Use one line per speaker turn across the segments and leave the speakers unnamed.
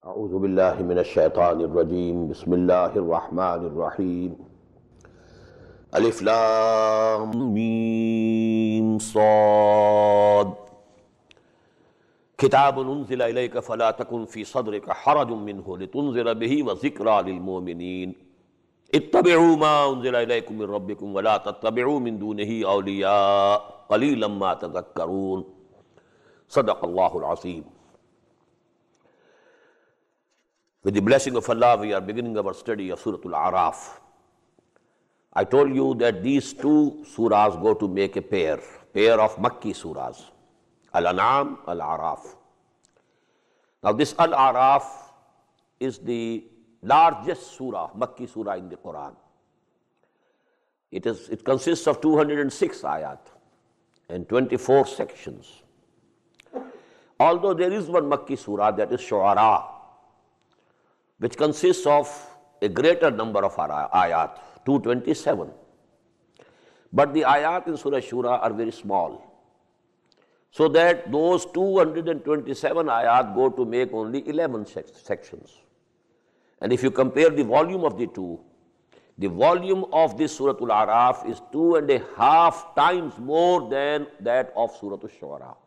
أعوذ بالله من الشيطان الرجيم بسم الله الرحمن الرحيم ألف لام ميم صاد كتاب أنزل إليك فلا تكن في صدرك حرج منه لتنذر به وذكرى للمؤمنين اتبعوا ما أنزل إليكم من ربكم ولا تتبعوا من دونه أولياء قليلا ما تذكرون صدق الله العظيم With the blessing of Allah, we are beginning our study of Surah Al-Araf. I told you that these two surahs go to make a pair, pair of Makki surahs, Al-An'am, Al-Araf. Now this Al-Araf is the largest surah, Makki surah in the Quran. It, is, it consists of 206 ayat and 24 sections. Although there is one Makki surah that is Shu'ara, which consists of a greater number of ayat, 227. But the ayat in Surah Shura are very small. So that those 227 ayat go to make only 11 sections. And if you compare the volume of the two, the volume of this Surah Al-Araf is two and a half times more than that of Surah al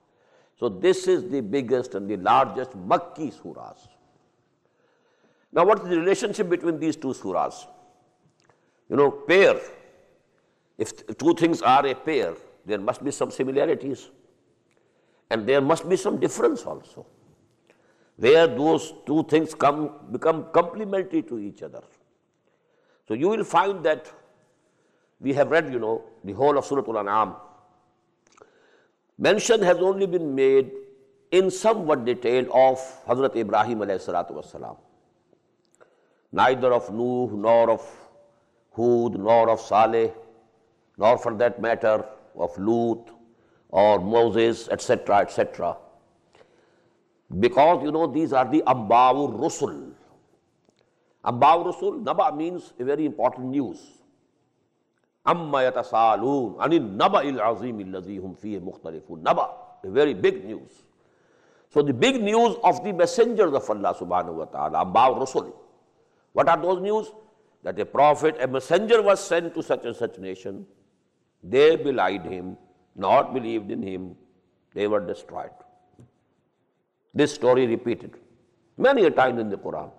So this is the biggest and the largest Makki surahs. Now, what is the relationship between these two surahs? You know, pair. If two things are a pair, there must be some similarities. And there must be some difference also. Where those two things come, become complementary to each other. So you will find that we have read, you know, the whole of Surah Al-An'am. Mention has only been made in somewhat detail of Hazrat Ibrahim alayhi salatu salam neither of Nuh, nor of Hud, nor of Saleh, nor for that matter of Lut or Moses, etc., etc. Because you know these are the Amba'ur Rusul. Amba'ur Rusul, Naba means a very important news. Amma yatasalun, anin Naba il azim illazihum fihi mukhtalifun. Naba, a very big news. So the big news of the messengers of Allah subhanahu wa ta'ala, Amba'ur Rusul. What are those news? That a prophet, a messenger was sent to such and such nation. They belied him, not believed in him. They were destroyed. This story repeated many a time in the Quran.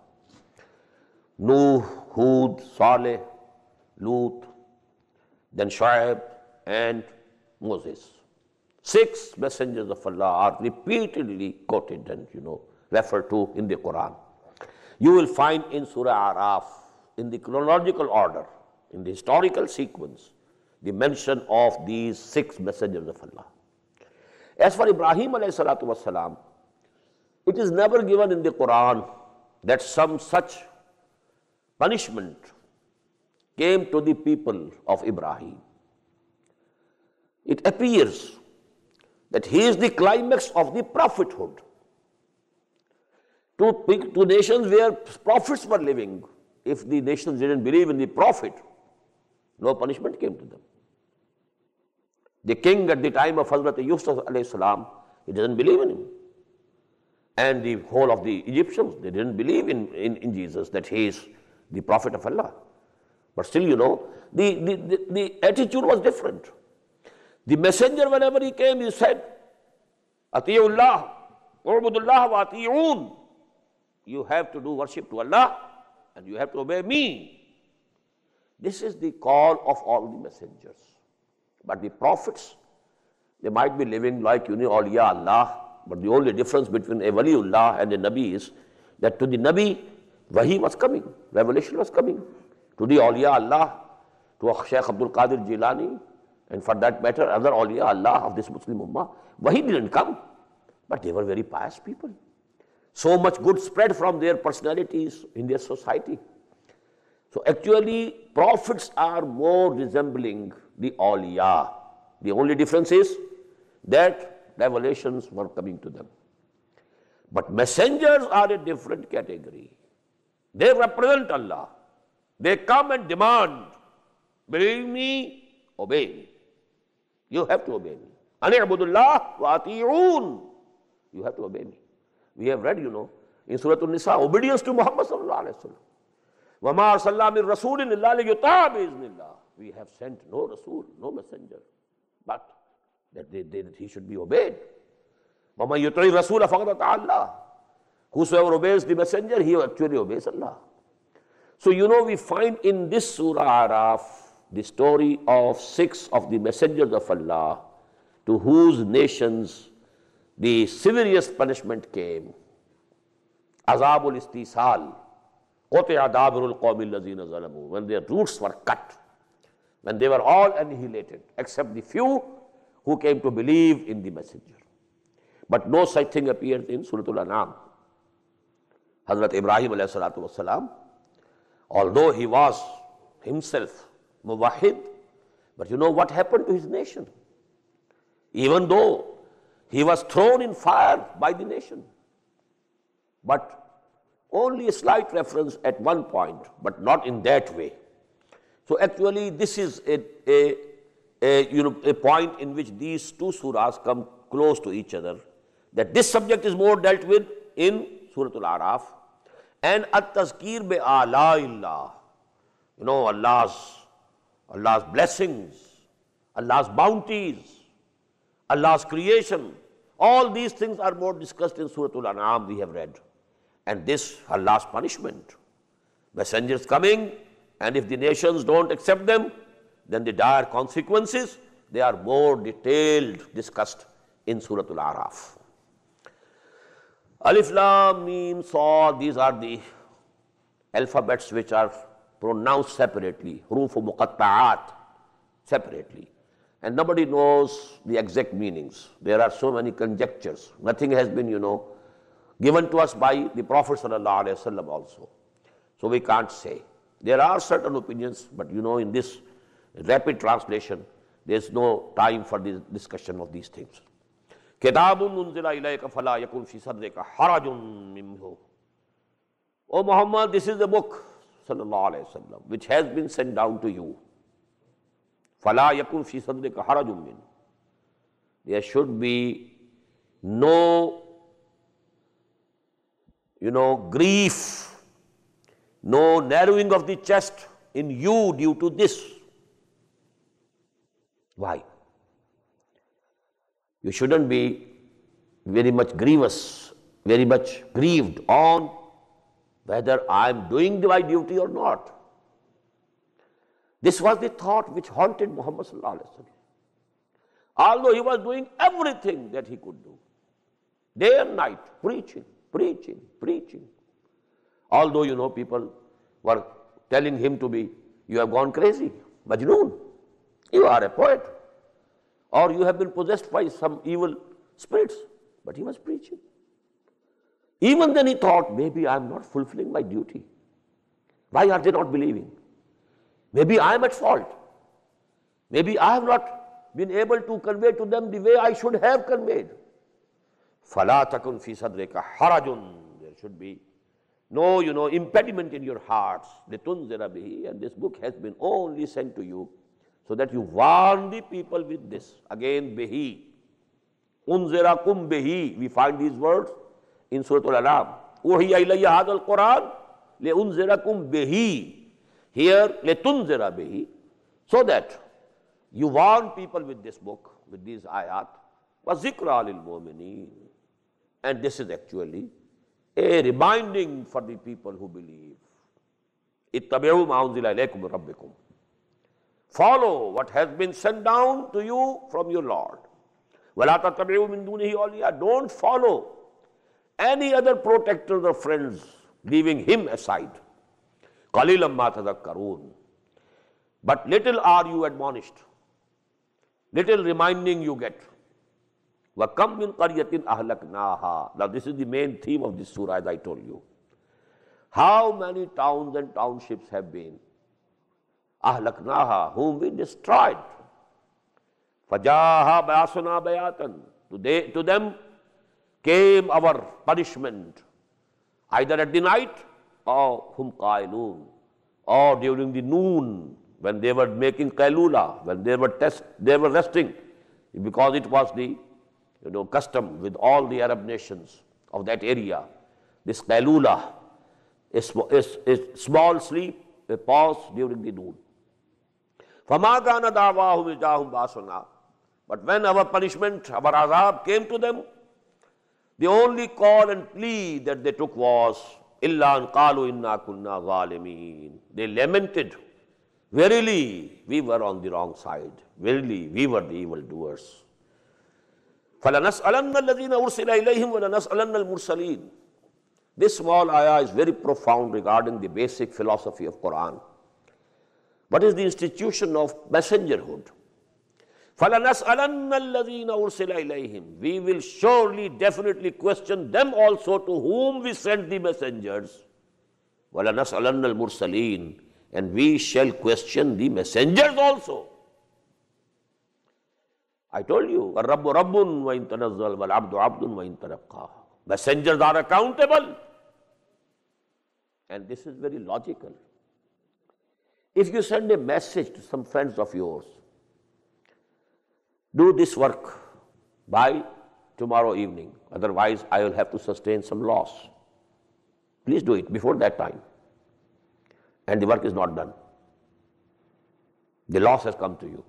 Nuh, Hud, Saleh, Lut, then Shu'ab and Moses. Six messengers of Allah are repeatedly quoted and you know referred to in the Quran you will find in Surah Araf in the chronological order, in the historical sequence, the mention of these six messengers of Allah. As for Ibrahim والسلام, it is never given in the Quran that some such punishment came to the people of Ibrahim. It appears that he is the climax of the prophethood to, to nations where prophets were living. If the nations didn't believe in the prophet, no punishment came to them. The king at the time of Hazrat Yusuf alayhi salam, he didn't believe in him. And the whole of the Egyptians, they didn't believe in, in, in Jesus, that he is the prophet of Allah. But still, you know, the, the, the, the attitude was different. The messenger, whenever he came, he said, Atiullah, Urbudullah wa Ati'un. You have to do worship to Allah and you have to obey me. This is the call of all the messengers. But the prophets, they might be living like you know, awliya Allah, but the only difference between a waliullah and a nabi is that to the nabi, wahi was coming, revelation was coming. To the awliya Allah, to Shaykh Abdul Qadir Jilani, and for that matter, other awliya Allah of this Muslim ummah, wahi didn't come. But they were very pious people. So much good spread from their personalities in their society. So actually, prophets are more resembling the awliya. The only difference is that revelations were coming to them. But messengers are a different category. They represent Allah. They come and demand, believe me, obey me. You have to obey me. Ani abudullah wa You have to obey me. We have read, you know, in Surah An-Nisa, obedience to Muhammad sallallahu alaihi wasallam. وَمَا أَرْسَلْنَا مِن رَسُولٍ إِلَّا لِيُطَاعَ بِإِذْنِ اللَّهِ We have sent no Rasul, no messenger, but that, he should be obeyed. وَمَا يُطْعِ رَسُولَ فَقَدْ Allah. Whosoever obeys the messenger, he actually obeys Allah. So you know we find in this Surah Araf the story of six of the messengers of Allah to whose nations the severest punishment came. Azabul istisal. When their roots were cut, when they were all annihilated, except the few who came to believe in the messenger. But no such thing appeared in Suratul Anam. Hazrat Ibrahim والسلام, although he was himself muwahid, but you know what happened to his nation? Even though he was thrown in fire by the nation. But only a slight reference at one point, but not in that way. So actually, this is a, a, a, you know, a point in which these two surahs come close to each other, that this subject is more dealt with in Surah Al-Araf, and At-Tazkir bi Illah. you know, Allah's, Allah's blessings, Allah's bounties, Allah's creation, all these things are more discussed in Surah Al-An'am we have read. And this Allah's punishment. Messengers coming and if the nations don't accept them, then the dire consequences, they are more detailed discussed in Surah Al-Araf. Alif, Lam, Mim, Saw, these are the alphabets which are pronounced separately. Rufo muqatta'at, separately. And nobody knows the exact meanings. There are so many conjectures. Nothing has been, you know, given to us by the Prophet ﷺ also. So we can't say. There are certain opinions, but you know, in this rapid translation, there's no time for the discussion of these things. fi harajun O Muhammad, this is the book, sallallahu alayhi wasallam, which has been sent down to you. Fala yakun fi sadrika harajun There should be no, you know, grief, no narrowing of the chest in you due to this. Why? You shouldn't be very much grievous, very much grieved on whether I am doing my duty or not. This was the thought which haunted Muhammad Although he was doing everything that he could do, day and night, preaching, preaching, preaching. Although, you know, people were telling him to be, you have gone crazy, Majnoon, you are a poet, or you have been possessed by some evil spirits. But he was preaching. Even then he thought, maybe I am not fulfilling my duty. Why are they not believing? Maybe I am at fault. Maybe I have not been able to convey to them the way I should have conveyed. فَلَا تَكُنْ فِي صَدْرِكَ حَرَجٌ There should be no, you know, impediment in your hearts. لِتُنْزِرَ بِهِ And this book has been only sent to you so that you warn the people with this. Again, bihi. Unzirakum bihi. We find these words in Surah Al-Anam. أُوحِيَ إِلَيَّ هَذَا الْقُرْآنِ لِأُنْزِرَكُمْ بِهِ here, letunzira bihi, so that you warn people with this book, with these ayat, wa zikra lil And this is actually a reminding for the people who believe. Ittabi'u ma'unzila ilaykum rabbikum. Follow what has been sent down to you from your Lord. وَلَا تَتَّبِعُوا مِن دُونِهِ أَوْلِيَا Don't follow any other protectors or friends, leaving him aside. कली लम्बा तजक्रून but little are you admonished little reminding you गेट व कम इन करियतिन अहलक नाहा now this is the main theme of this सूर as I told you how many towns and townships have been अहलक नाहा हुम वी डिस्ट्रॉयड फजाहा बयासना बयातन to they to them came our punishment either at the night Or hum qailun. Or during the noon, when they were making kailula, when they were test, they were resting, because it was the you know, custom with all the Arab nations of that area. This kailula is, is, is small sleep, a pause during the noon. But when our punishment, our azab came to them, the only call and plea that they took was इन्नाकुन्नामीन they lamented verily we were on the wrong side verily we were the evil doers फलनस अलमीन उर्सलस अलमरसलीन This small ayah is very profound regarding the basic philosophy of Quran. What is the institution of messengerhood? We will surely, definitely question them also to whom we sent the messengers. mursaleen, And we shall question the messengers also. I told you, Rabbu Rabbun wa intanazzal wal abdu abdun wa intaraqqa. Messengers are accountable. And this is very logical. If you send a message to some friends of yours, do this work by tomorrow evening. Otherwise, I will have to sustain some loss. Please do it before that time. And the work is not done. The loss has come to you.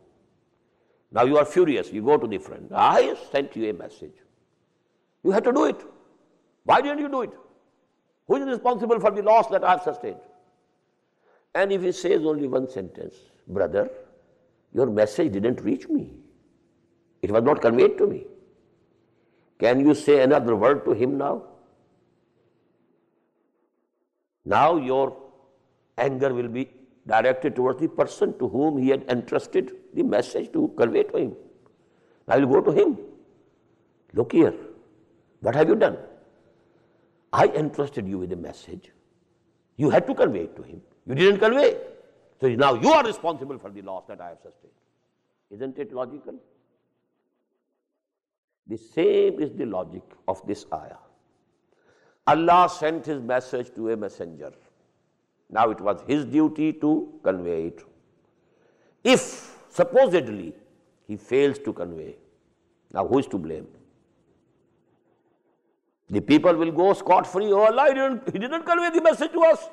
Now you are furious. You go to the friend. I sent you a message. You had to do it. Why didn't you do it? Who is responsible for the loss that I have sustained? And if he says only one sentence, brother, your message didn't reach me. It was not conveyed to me. Can you say another word to him now? Now your anger will be directed towards the person to whom he had entrusted the message to convey to him. I will go to him. Look here, what have you done? I entrusted you with a message. You had to convey it to him. You didn't convey. So now you are responsible for the loss that I have sustained. Isn't it logical? The same is the logic of this ayah. Allah sent his message to a messenger. Now it was his duty to convey it. If supposedly he fails to convey, now who is to blame? The people will go scot free. Oh Allah, he didn't, he didn't convey the message to us.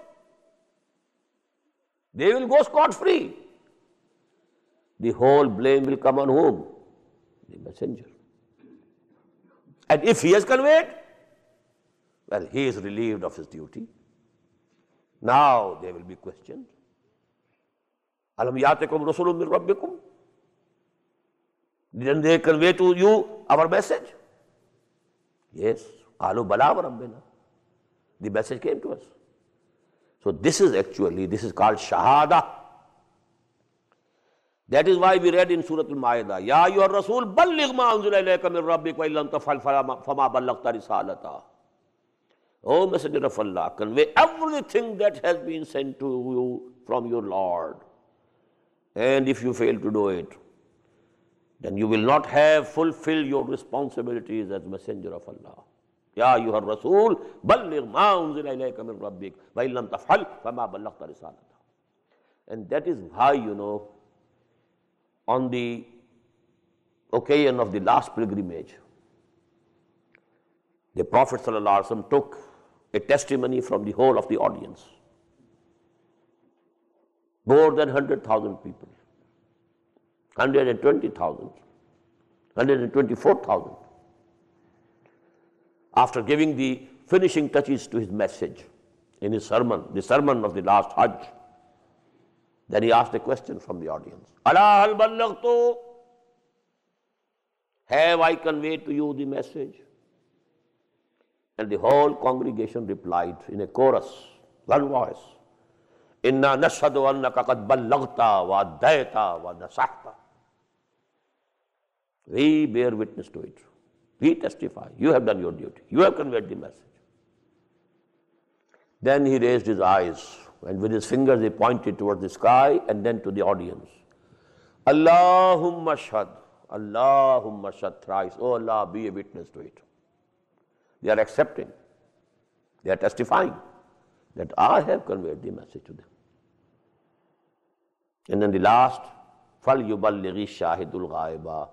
They will go scot free. The whole blame will come on whom? The messenger. And if he has conveyed, well, he is relieved of his duty. Now they will be questioned. Alam yatikum rasulun min rabbikum? Didn't they convey to you our message? Yes. Qalu bala rabbina. The message came to us. So this is actually, this is called shahada. That is why we read in Surah Al-Ma'idah, Ya your Rasul, balligh ma unzila ilayka min rabbik wa illam tafal fama ballaghta risalata. Oh Messenger of Allah, convey everything that has been sent to you from your Lord. And if you fail to do it, then you will not have fulfilled your responsibilities as messenger of Allah. Ya ayyuhar Rasul, balligh ma unzila ilayka min rabbik wa illam tafal fama ballaghta risalata. And that is why, you know, on the occasion of the last pilgrimage, the Prophet took a testimony from the whole of the audience. More than 100,000 people, 120,000, 124,000. After giving the finishing touches to his message in his sermon, the sermon of the last Hajj, then he asked a question from the audience. Allah Have I conveyed to you the message? And the whole congregation replied in a chorus, one voice. Inna nashhadu annaka qad ballagta wa dayta wa nasahta. We bear witness to it. We testify. You have done your duty. You have conveyed the message. Then he raised his eyes and with his fingers he pointed towards the sky and then to the audience. Allahumma shad, Allahumma shad thrice. Oh Allah, be a witness to it. They are accepting. They are testifying that I have conveyed the message to them. And then the last, فَلْيُبَلِّغِ شَاهِدُ ghaiba.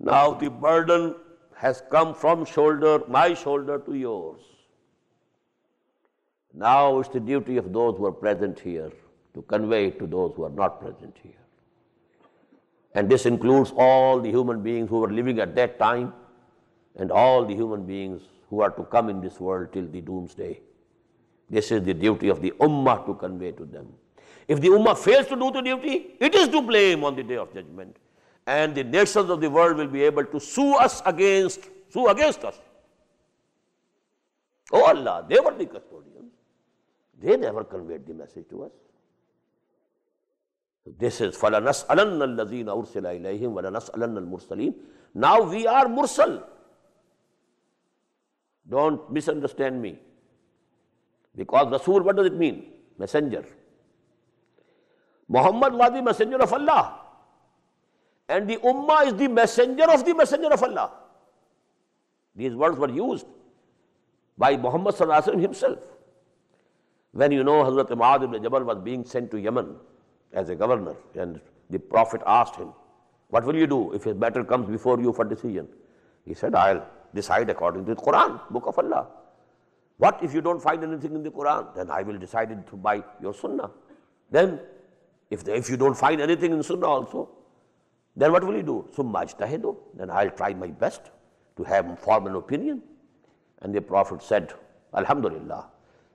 Now the burden has come from shoulder, my shoulder to yours. Now it's the duty of those who are present here to convey it to those who are not present here. And this includes all the human beings who were living at that time and all the human beings who are to come in this world till the doomsday. This is the duty of the Ummah to convey to them. If the Ummah fails to do the duty, it is to blame on the day of judgment. And the nations of the world will be able to sue us against, sue against us. Oh Allah, they were the custodians. They never conveyed the message to us. This is فَلَنَسْأَلَنَّ الَّذِينَ أُرْسِلَ إِلَيْهِمْ وَلَنَسْأَلَنَّ Mursaleen. Now we are mursal. Don't misunderstand me. Because Rasul, what does it mean? Messenger. Muhammad was the messenger of Allah. And the Ummah is the messenger of the messenger of Allah. These words were used by Muhammad himself. When you know Hazrat Mu'adh ibn Jabal was being sent to Yemen as a governor, and the Prophet asked him, What will you do if a matter comes before you for decision? He said, I'll decide according to the Quran, Book of Allah. What if you don't find anything in the Quran? Then I will decide it by your Sunnah. Then, if, the, if you don't find anything in Sunnah also, then what will you do? Summa ajtahidu. Then I'll try my best to have form an opinion. And the Prophet said, Alhamdulillah,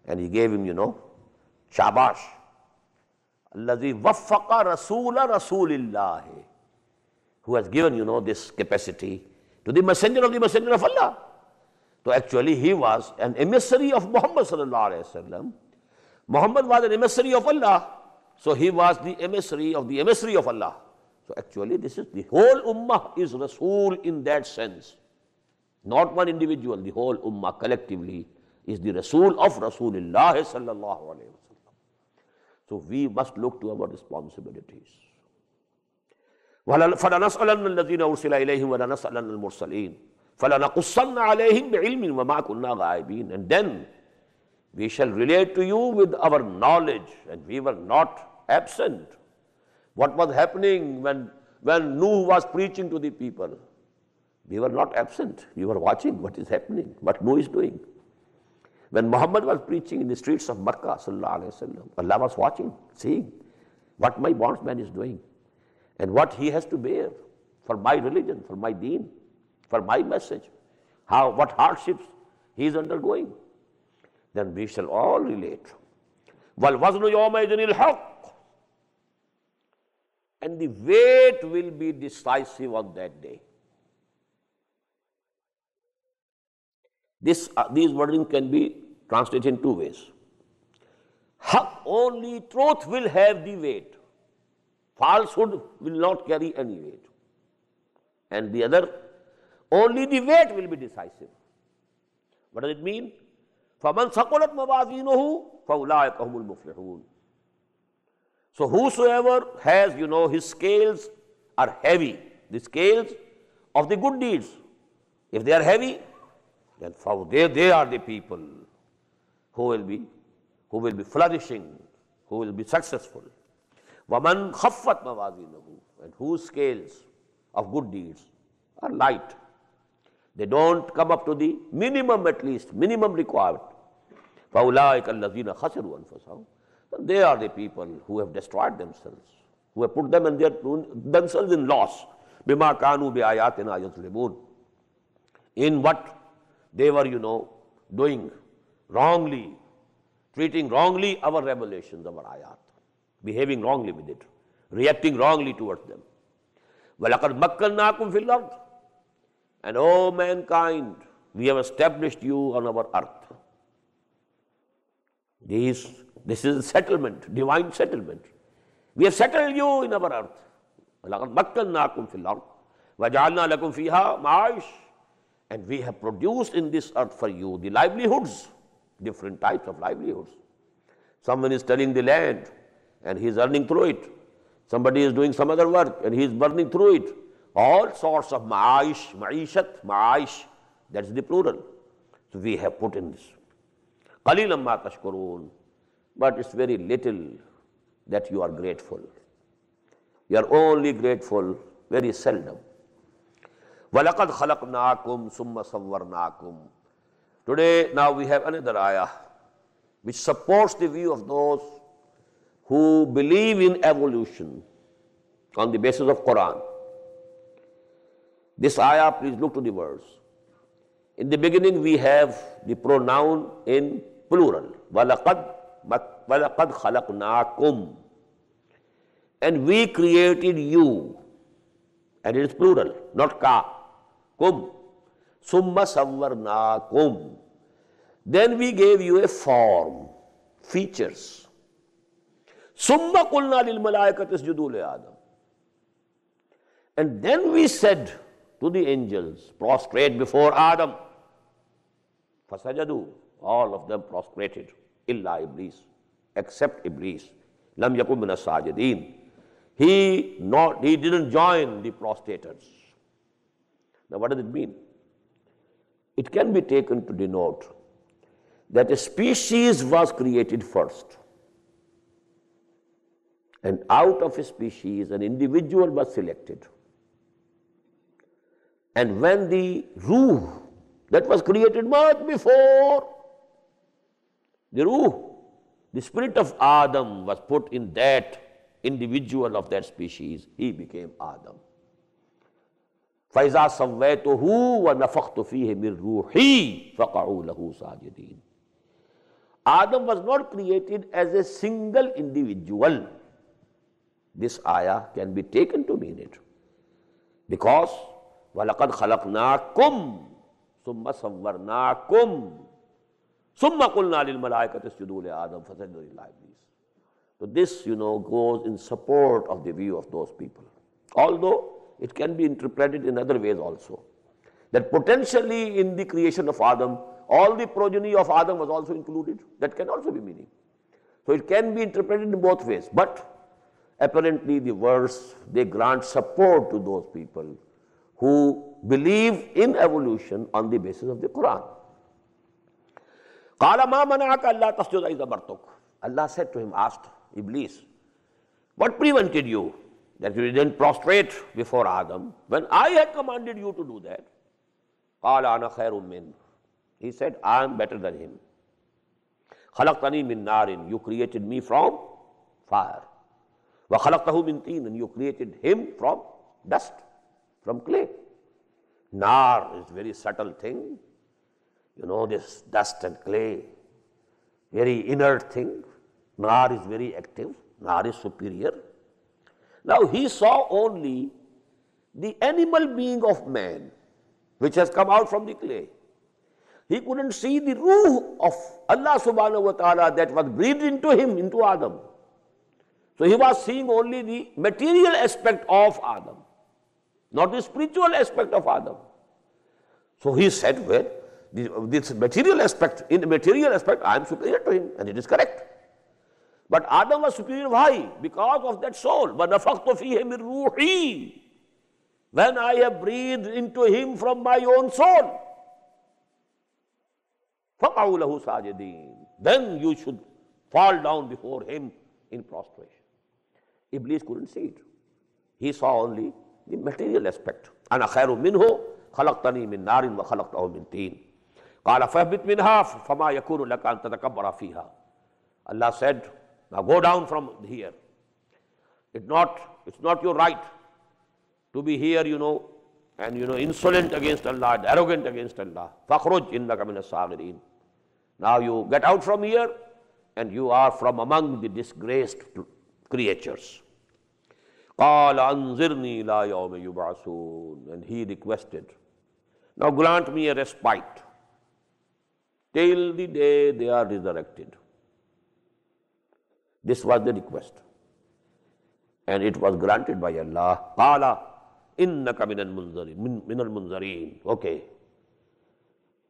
and he gave him, you know, shabash. Allazi waffaqa rasoola rasoolillah. Who has given, you know, this capacity to the messenger of the messenger of Allah. So actually he was an emissary of Muhammad sallallahu alayhi wa sallam. Muhammad was an emissary of Allah. So he was the emissary of the emissary of Allah. So actually this is the whole ummah is Rasul in that sense. Not one individual, the whole ummah collectively is the Rasul of Rasulullah sallallahu alayhi wasallam. So we must look to our responsibilities. فلنسألن الذين أرسل إليهم ولنسألن المرسلين فلنقصن عليهم بعلم وما كنا غائبين and then we shall relate to you with our knowledge and we were not absent what was happening when when Nuh was preaching to the people we were not absent we were watching what is happening what Nuh is doing when Muhammad was preaching in the streets of Makkah, وسلم, Allah was watching, seeing what my bondsman is doing and what he has to bear for my religion, for my deen, for my message, how, what hardships he is undergoing. Then we shall all relate. And the weight will be decisive on that day. This, uh, these wording can be translated in two ways. Haq, only truth will have the weight. Falsehood will not carry any weight. And the other, only the weight will be decisive. What does it mean? فَمَنْ مَوَازِينُهُ الْمُفْلِحُونَ So whosoever has, you know, his scales are heavy, the scales of the good deeds. If they are heavy, and for they, they are the people who will be, who will be flourishing, who will be successful. Waman khaffat mawazinahu. And whose scales of good deeds are light. They don't come up to the minimum at least, minimum required. فَأُولَٰئِكَ الَّذِينَ خَسِرُوا أَنفُسَهُمْ They are the people who have destroyed themselves, who have put them and their, themselves in loss. بِمَا كَانُوا بِآيَاتِنَا يَظْلِمُونَ In what they were, you know, doing wrongly, treating wrongly our revelations, our ayat, behaving wrongly with it, reacting wrongly towards them. وَلَقَدْ مَكَّنَّاكُمْ فِي الْأَرْضِ And oh mankind, we have established you on our earth. This this is settlement, divine settlement. We have settled you in our earth. وَلَقَدْ مَكَّنَّاكُمْ فِي الْأَرْضِ وَجَعَلْنَا لَكُمْ فِيهَا مَعَيْشٍ and we have produced in this earth for you the livelihoods, different types of livelihoods. Someone is tilling the land and he is earning through it. Somebody is doing some other work and he is burning through it. All sorts of ma'ish, ma'ishat, maish That's the plural. So we have put in this. Qalilam ma But it's very little that you are grateful. You are only grateful very seldom. Walakad khalaqnakum summa sawwarnakum. Today, now we have another ayah which supports the view of those who believe in evolution on the basis of Quran. This ayah, please look to the verse. In the beginning, we have the pronoun in plural. وَلَقَدْ, وَلَقَدْ خَلَقْنَاكُمْ And we created you. And it is plural, not ka kum. Summa savvarnakum. Then we gave you a form, features. Summa kulna lil malaikatis judul adam. And then we said to the angels, prostrate before Adam. Fasajadu. All of them prostrated. Illa Iblis. Except Iblis. Lam yakum sajidin. He, not, he didn't join the prostrators. Now, what does it mean? It can be taken to denote that a species was created first. And out of a species, an individual was selected. And when the ruh that was created much before, the ruh, the spirit of Adam was put in that individual of that species. He became Adam. فإذا صليته ونفخت فيه من روحي فقعوا له ساجدين Adam was not created as a single individual. This ayah can be taken to mean it. Because وَلَقَدْ خَلَقْنَاكُمْ ثُمَّ صَوَّرْنَاكُمْ ثُمَّ قُلْنَا لِلْمَلَائِكَةِ اسْجُدُوا لِآدَمَ فَسَجَدُوا إِلَّا إِبْلِيسَ So this, you know, goes in support of the view of those people. Although it can be interpreted in other ways also. That potentially in the creation of Adam, all the progeny of Adam was also included. That can also be meaning. So it can be interpreted in both ways. But apparently the verse, they grant support to those people who believe in evolution on the basis of the Quran. Allah said to him, asked Iblis, what prevented you that you didn't prostrate before Adam, when I had commanded you to do that, he said, I am better than him. خَلَقْتَنِي مِن نَارٍ You created me from fire. وَخَلَقْتَهُ مِن And you created him from dust, from clay. Nar is very subtle thing. You know this dust and clay, very inert thing. Nar is very active. Nar is superior. Now he saw only the animal being of man, which has come out from the clay. He couldn't see the ruh of Allah subhanahu wa ta'ala that was breathed into him, into Adam. So he was seeing only the material aspect of Adam, not the spiritual aspect of Adam. So he said, well, this material aspect, in the material aspect, I am superior to him, and it is correct. But Adam was superior. Why? Because of that soul. When I have breathed into him from my own soul. Then you should fall down before him in prostration. Iblis couldn't see it. He saw only the material aspect. خَلَقْتَنِي مِنْ نَارٍ وَخَلَقْتَهُ مِنْ تِينٍ قَالَ فَهْبِتْ مِنْهَا فَمَا يَكُونُ لَكَ أَنْ تَتَكَبَّرَ فِيهَا Allah said, Now go down from here. It's not, it's not your right to be here, you know, and you know, insolent against Allah, and arrogant against Allah. Fakhruj innaka min as Now you get out from here, and you are from among the disgraced creatures. قال أنظرني إلى يوم يبعثون and he requested now grant me a respite till the day they are resurrected this was the request. And it was granted by Allah. Qala innaka minal munzarin. Minal munzarin. Okay.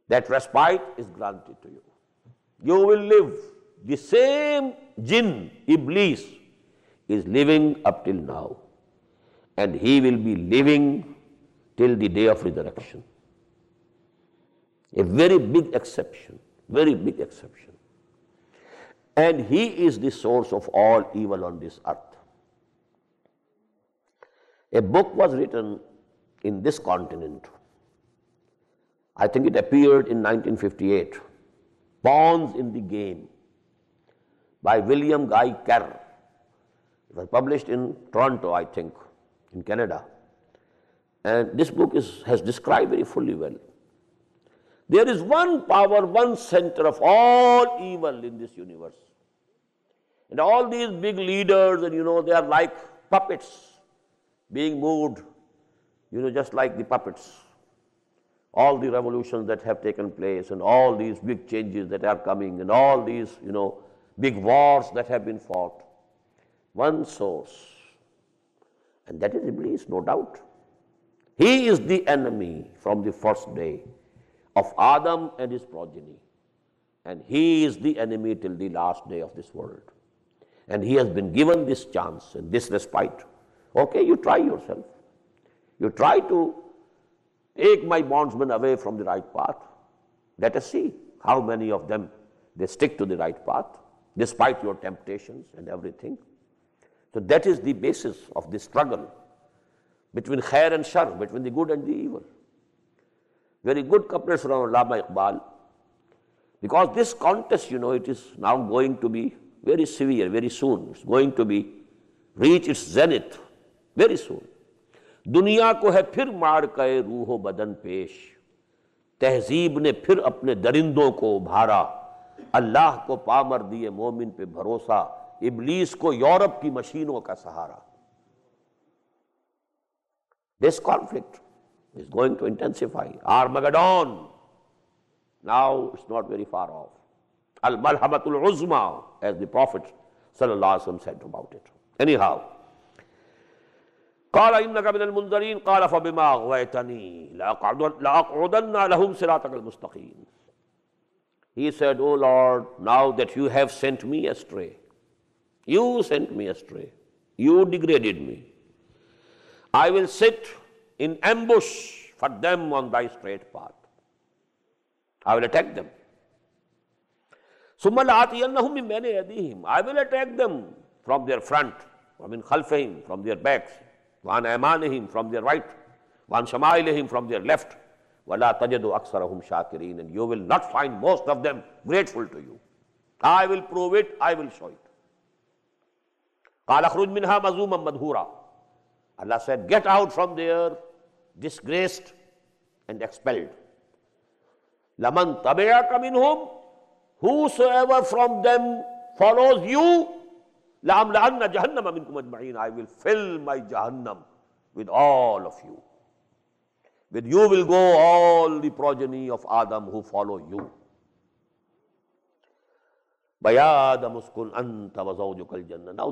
That respite is granted to you. You will live. The same jinn, Iblis, is living up till now. And he will be living till the day of resurrection. A very big exception. Very big exception and he is the source of all evil on this earth. A book was written in this continent. I think it appeared in 1958, Pawns in the Game, by William Guy Carr. It was published in Toronto, I think, in Canada. And this book is, has described very fully well there is one power, one center of all evil in this universe. And all these big leaders, and you know, they are like puppets being moved, you know, just like the puppets. All the revolutions that have taken place, and all these big changes that are coming, and all these, you know, big wars that have been fought. One source. And that is Iblis, no doubt. He is the enemy from the first day of Adam and his progeny. And he is the enemy till the last day of this world. And he has been given this chance and this respite. Okay, you try yourself. You try to take my bondsmen away from the right path. Let us see how many of them they stick to the right path despite your temptations and everything. So that is the basis of the struggle between khair and shar, between the good and the evil. very good couplet from Allama Iqbal. Because this contest, you know, it is now going to be very severe, very soon. It's going to be reach its zenith very soon. दुनिया को है फिर मार गए रूहो बदन पेश तहजीब ने फिर अपने दरिंदों को उभारा अल्लाह को पामर दिए मोमिन पे भरोसा इबलीस को यूरोप की मशीनों का सहारा this conflict is going to intensify. Armageddon. Now it's not very far off. Al Malhamatul Uzma, as the Prophet said about it. Anyhow, قال إنك من المنذرين قال فبما أغويتني لأقعدن لهم صراطك المستقيم He said, O Lord, now that you have sent me astray, you sent me astray, you degraded me, I will sit in ambush for them on thy straight path. I will attack them. Summa la'atiyannahum min bayni yadihim. I will attack them from their front, I mean khalfahim, from their backs, wan aymanihim, from their right, wan shamailihim, from their left. Wala tajadu aksarahum shakirin. And you will not find most of them grateful to you. I will prove it, I will show it. قال اخرج منها مزوما مدهورا Allah said, Get out from there, disgraced and expelled. Laman tabi'aka minhum, whosoever from them follows you, لَأَمْلَأَنَّ جَهَنَّمَ مِنْكُمْ أَجْمَعِينَ I will fill my Jahannam with all of you. With you will go all the progeny of Adam who follow you. Now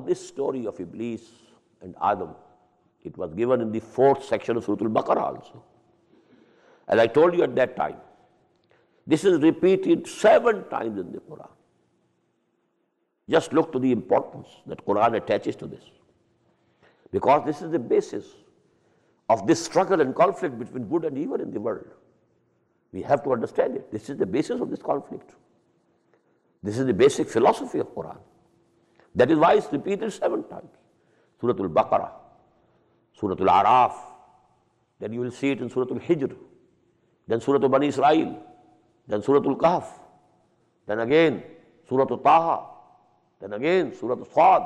this story of Iblis and Adam it was given in the fourth section of Surah Al-Baqarah also. As I told you at that time, this is repeated seven times in the Quran. Just look to the importance that Quran attaches to this. Because this is the basis of this struggle and conflict between good and evil in the world. We have to understand it. This is the basis of this conflict. This is the basic philosophy of Quran. That is why it's repeated seven times. Surah Al-Baqarah, Suratul araf then you will see it in Suratul hijr then Suratul Bani Israel, then Suratul Al-Kahf, then again Suratul taha then again Suratul Al-Sad,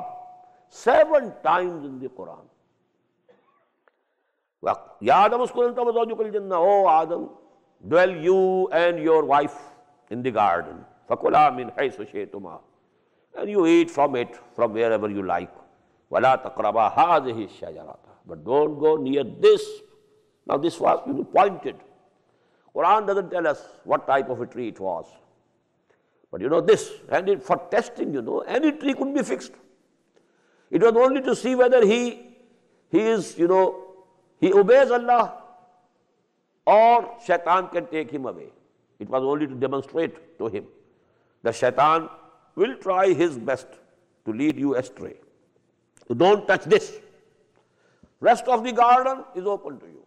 seven times in the Quran. Ya Adam, O Adam, dwell you and your wife in the garden. فَكُلَا مِنْ حَيْثُ شَيْتُمَا And you eat from it, from wherever you like. وَلَا تَقْرَبَا هَذِهِ الشَّجَرَةِ but don't go near this. Now this was you pointed. Quran doesn't tell us what type of a tree it was. But you know this, and it, for testing, you know, any tree could be fixed. It was only to see whether he, he is, you know, he obeys Allah or shaitan can take him away. It was only to demonstrate to him that shaitan will try his best to lead you astray. So don't touch this. Rest of the garden is open to you.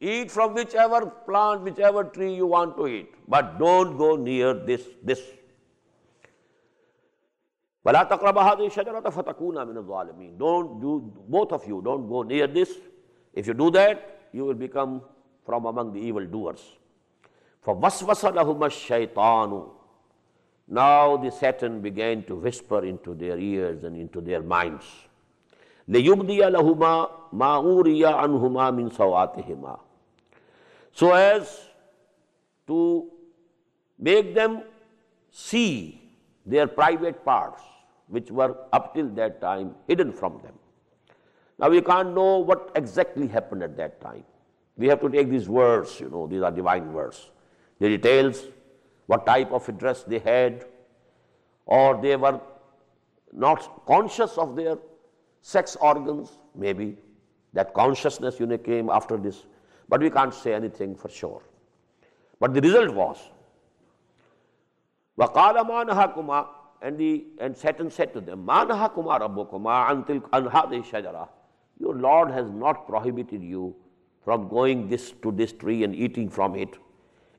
Eat from whichever plant, whichever tree you want to eat. But don't go near this, this. وَلَا تَقْرَبَ الشجرة شَجَرَةَ فَتَكُونَ مِنَ الظَّالِمِينَ Don't do, both of you, don't go near this. If you do that, you will become from among the evil doers. فَوَسْوَسَ لَهُمَ الشَّيْطَانُ Now the Satan began to whisper into their ears and into their minds. لَيُبْدِيَ لَهُمَا ma'uriya anhuma min sawatihima. So as to make them see their private parts which were up till that time hidden from them. Now we can't know what exactly happened at that time. We have to take these words, you know, these are divine words. The details, what type of dress they had, or they were not conscious of their sex organs, maybe. That consciousness you know, came after this, but we can't say anything for sure. But the result was, وَقَالَ مَا نَهَاكُمَا and, the, and Satan said to them, مَا نَهَاكُمَا رَبُّكُمَا until أَنْهَادِ الشَّجَرَةِ Your Lord has not prohibited you from going this to this tree and eating from it.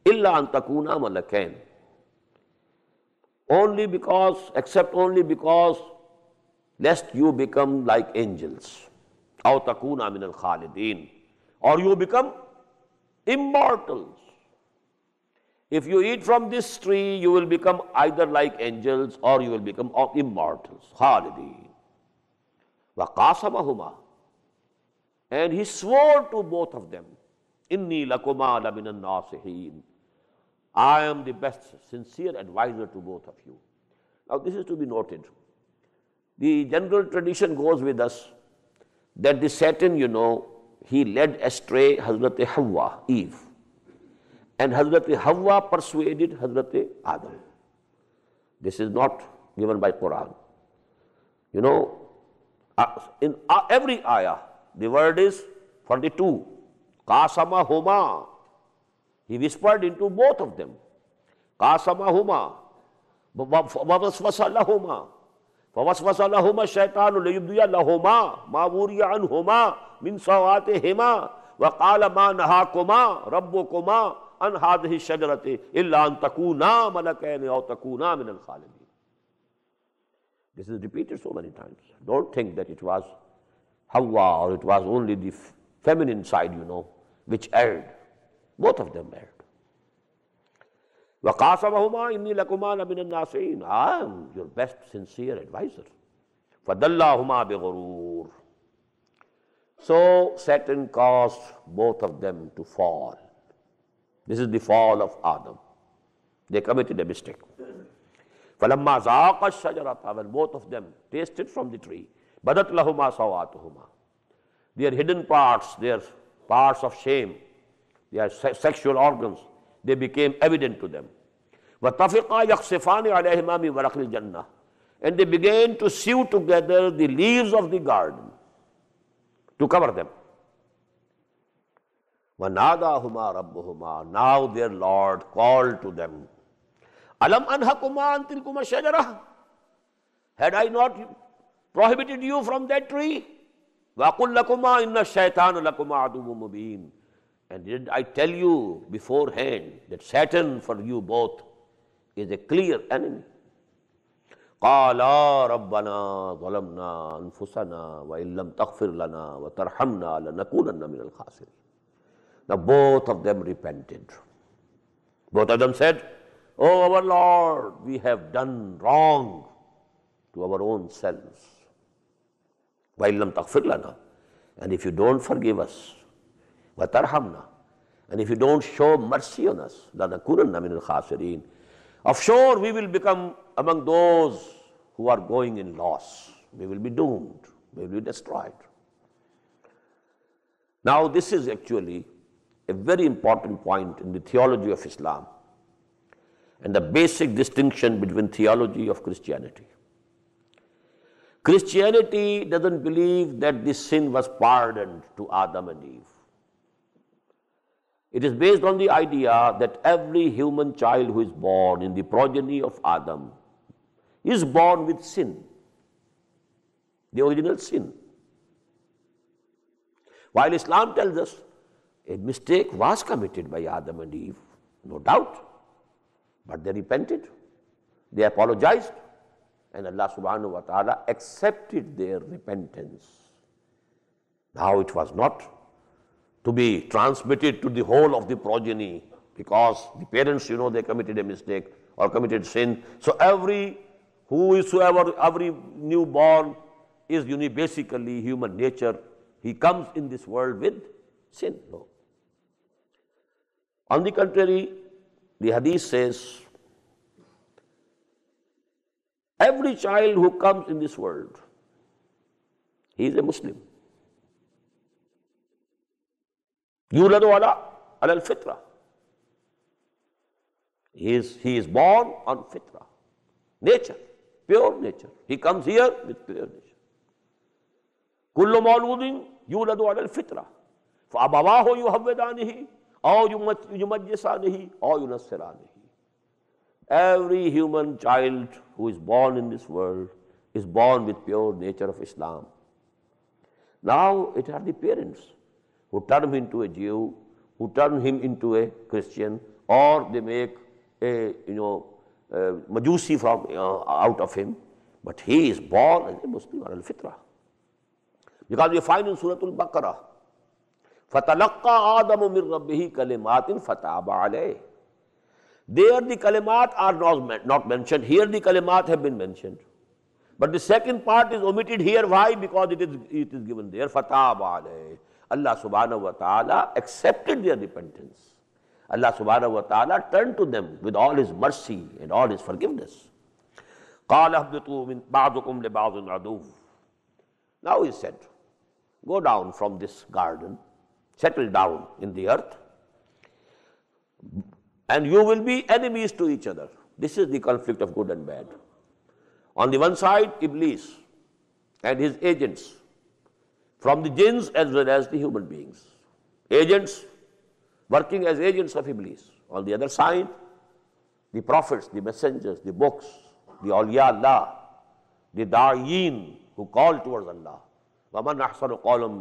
إِلَّا أَن تَكُونَا مَلَكَيْنِ Only because, except only because, lest you become like angels. Autakuna min al Khalidin. Or you become immortals. If you eat from this tree, you will become either like angels or you will become immortals. Khalidin. Waqasamahuma. And he swore to both of them, Inni lakuma laminan nasihin. I am the best sincere advisor to both of you. Now, this is to be noted. The general tradition goes with us that the Satan, you know, he led astray Hazrat Hawa, Eve. And Hazrat Hawa persuaded Hazrat Adam. This is not given by Quran. You know, in every ayah, the word is 42. Kasama Huma. He whispered into both of them. Kasama Homa. Wavaswasa Lahoma. فوسوس لهما الشيطان ليبدي لهما ما وري عنهما من سواتهما وقال ما نهاكما ربكما عن هذه الشجرة إلا أن تكونا ملكين أو تكونا من الخالدين This is repeated so many times. Don't think that it was Hawa or it was only the feminine side, you know, which erred. Both of them erred. وقاسمهما إني لكما لمن الناصحين I am your best sincere advisor فدلاهما بغرور So Satan caused both of them to fall. This is the fall of Adam. They committed a mistake. فلما ذاق الشجرة when both of them tasted from the tree بدت لهما سواتهما their hidden parts their parts of shame their sexual organs they became evident to them وَطَفِقَا يَخْصِفَانِ عَلَيْهِمَا مِنْ وَرَقِ الْجَنَّةِ And they began to sew together the leaves of the garden to cover them. وَنَادَاهُمَا رَبُّهُمَا Now their Lord called to them. أَلَمْ أَنْهَكُمَا أَنْتِلْكُمَا شَجَرَةً Had I not prohibited you from that tree? وَقُلْ لَكُمَا إِنَّ الشَّيْطَانُ لَكُمَا عَدُوٌ مُبِينٌ And did I tell you beforehand that Satan for you both is a clear enemy. قالا ربنا ظلمنا أنفسنا وإن لم تغفر لنا وترحمنا لنكونن من الخاسرين. Now both of them repented. Both of them said, Oh our Lord, we have done wrong to our own selves. وإن لم تغفر لنا And if you don't forgive us, وترحمنا And if you don't show mercy on us, لنكونن من الخاسرين. Of sure, we will become among those who are going in loss. We will be doomed. We will be destroyed. Now, this is actually a very important point in the theology of Islam and the basic distinction between theology of Christianity. Christianity doesn't believe that this sin was pardoned to Adam and Eve. It is based on the idea that every human child who is born in the progeny of Adam is born with sin, the original sin. While Islam tells us a mistake was committed by Adam and Eve, no doubt, but they repented, they apologized, and Allah subhanahu wa ta'ala accepted their repentance. Now it was not to be transmitted to the whole of the progeny because the parents, you know, they committed a mistake or committed sin. So every, whosoever, every newborn is you basically human nature. He comes in this world with sin. No. On the contrary, the hadith says, every child who comes in this world, he is a Muslim. يولد على على الفطرة he is, he is born on fitra nature pure nature he comes here with pure nature كل مولود يولد على الفطرة فأبواه يهودانه أو يمجسانه أو ينصرانه Every human child who is born in this world is born with pure nature of Islam. Now it are the parents who turn him into a Jew, who turn him into a Christian, or they make a, you know, a Majusi from, uh, out of him. But he is born as a Muslim or al fitra Because we find in Surah Al-Baqarah, فَتَلَقَّى آدَمُ مِنْ رَبِّهِ كَلِمَاتٍ فَتَابَ عَلَيْهِ There the kalimat are not, not mentioned. Here the kalimat have been mentioned. But the second part is omitted here. Why? Because it is, it is given there. فَتَابَ عَلَيْهِ Allah subhanahu wa ta'ala accepted their repentance. Allah subhanahu wa ta'ala turned to them with all his mercy and all his forgiveness. Now he said, go down from this garden, settle down in the earth, and you will be enemies to each other. This is the conflict of good and bad. On the one side, Iblis and his agents from the jinns as well as the human beings. Agents, working as agents of Iblis. On the other side, the prophets, the messengers, the books, the awliya Allah, the da'een who call towards Allah. وَمَنْ أَحْسَنُ قَالَمْ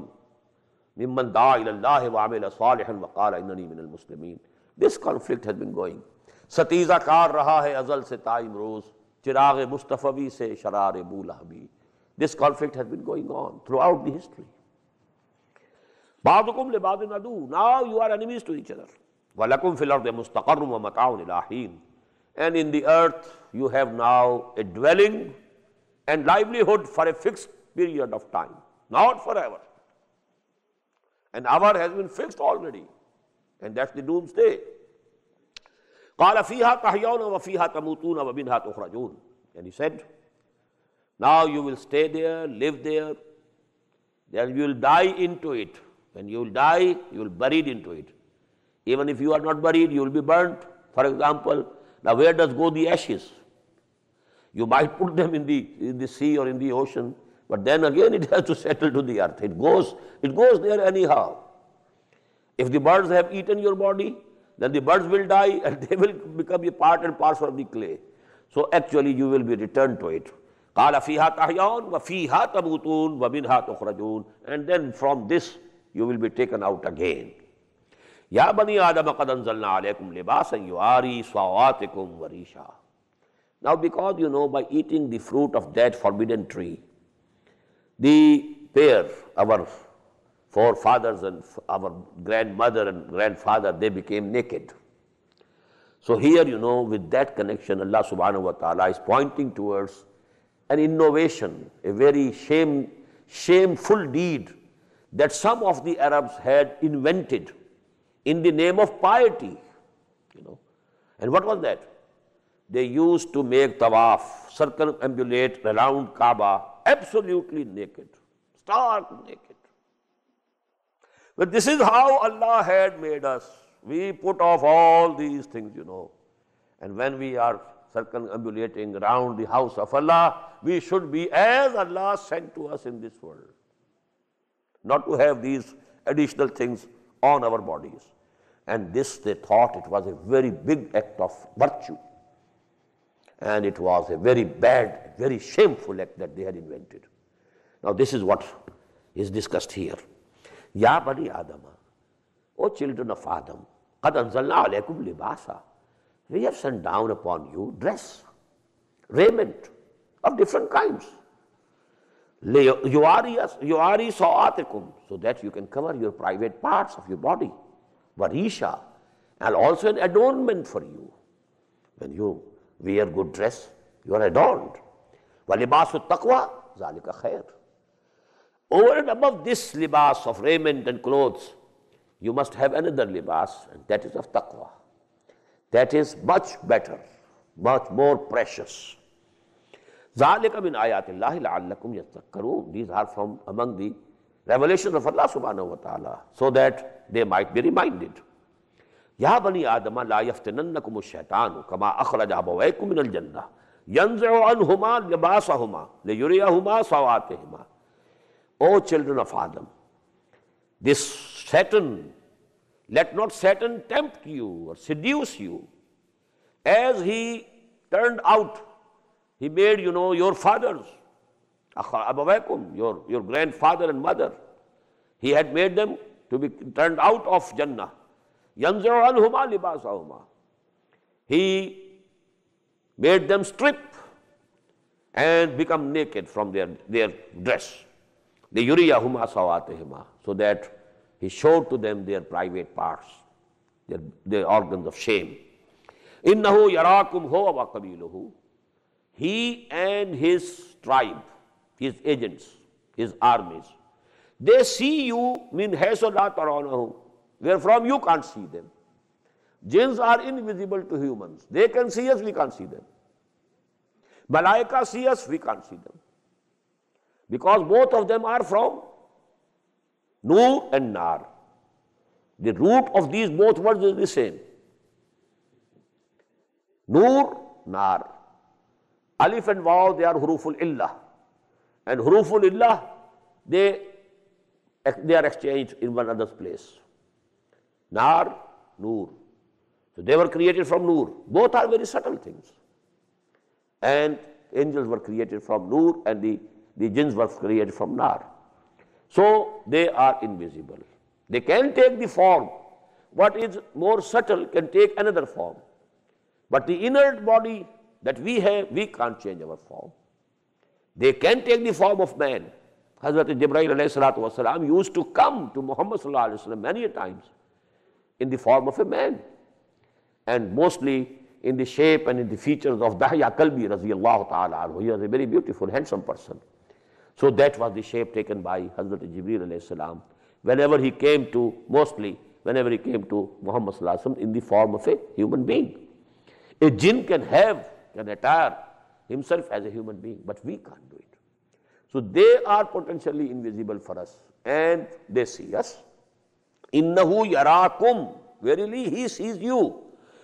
مِمَّنْ دَعَا إِلَى اللَّهِ وَعَمِلَ صَالِحًا وَقَالَ إِنَّنِي مِنَ الْمُسْلِمِينَ This conflict has been going. सतीजा कार रहा है अजल से time रोज चिराग मुस्तफ़वी से शरार बू लहबी This conflict has been going on throughout the history. Ba'dukum li ba'din Now you are enemies to each other. وَلَكُمْ فِي الْأَرْضِ مُسْتَقَرٌ وَمَتَعٌ إِلَىٰ And in the earth you have now a dwelling and livelihood for a fixed period of time, not forever. An hour has been fixed already, and that's the doomsday. قَالَ فِيهَا تَحْيَوْنَ وَفِيهَا تَمُوتُونَ وَمِنْهَا تُخْرَجُونَ And he said, now you will stay there, live there, then you will die into it. When you will die, you will buried into it. Even if you are not buried, you will be burnt. For example, now where does go the ashes? You might put them in the, in the sea or in the ocean, but then again it has to settle to the earth. It goes, it goes there anyhow. If the birds have eaten your body, then the birds will die and they will become a part and parcel of the clay. So actually you will be returned to it. And then from this you will be taken out again. Ya bani Adam qadanzalna alaykum libasan yuari sawatikum warisha. Now because you know by eating the fruit of that forbidden tree, the pair, our forefathers and our grandmother and grandfather, they became naked. So here, you know, with that connection, Allah subhanahu wa ta'ala is pointing towards an innovation, a very shame, shameful deed that some of the Arabs had invented in the name of piety. You know. And what was that? They used to make tawaf, circumambulate around Kaaba, absolutely naked, stark naked. But this is how Allah had made us. We put off all these things, you know. And when we are circumambulating around the house of Allah, we should be as Allah sent to us in this world not to have these additional things on our bodies. And this they thought it was a very big act of virtue. And it was a very bad, very shameful act that they had invented. Now, this is what is discussed here. Ya Bani Adama, O children of Adam, Qad anzalna alaykum libasa. We have sent down upon you dress, raiment of different kinds so that you can cover your private parts of your body. Varisha, and also an adornment for you. When you wear good dress, you are adorned. Walibasu taqwa, zalika khair. Over and above this libas of raiment and clothes, you must have another libas, and that is of taqwa. That is much better, much more precious. ज़ालिकमिन आयात लाकुम यस्तकरून these are from among the revelation of अल्लाह सुबहान वाली so that they might be reminded या बनी आदमा ला यफ्तनकुम शैतान कमा अखरज अबवैकुमिनल जन्ना यंजुमा लिबासहुमा लियुरियाहुमा सवातहुमा O children of Adam this Satan let not Satan tempt you or seduce you as he turned out He made, you know, your fathers, abawakum, your, your grandfather and mother. He had made them to be turned out of Jannah. يَنْزَعُ عَنْهُمَا لِبَاسَهُمَا He made them strip and become naked from their, their dress. The yuriyahuma sawatihima, so that he showed to them their private parts, their, their organs of shame. Innahu yarakum huwa wa qabiluhu he and his tribe, his agents, his armies, they see you, mean hasodat where from you can't see them. Jinns are invisible to humans. They can see us, we can't see them. Malaika see us, we can't see them. Because both of them are from Noor and Nar. The root of these both words is the same. Noor, Nar. Alif and Waw, they are huruful illah. And huruful illah, they, they are exchanged in one another's place. Nar, Noor. So they were created from Noor. Both are very subtle things. And angels were created from Noor and the, the jinns were created from Nar. So they are invisible. They can take the form. What is more subtle can take another form. But the inert body that we have, we can't change our form. They can take the form of man. Hazrat Jibreel والسلام, used to come to Muhammad وسلم, many times in the form of a man and mostly in the shape and in the features of Dahya Kalbi radiallahu ta'ala He was a very beautiful, handsome person. So that was the shape taken by Hazrat Jibreel السلام, whenever he came to, mostly whenever he came to Muhammad وسلم, in the form of a human being. A jinn can have can retire himself as a human being, but we can't do it. So they are potentially invisible for us and they see us. Innahu yarakum. Verily he sees you.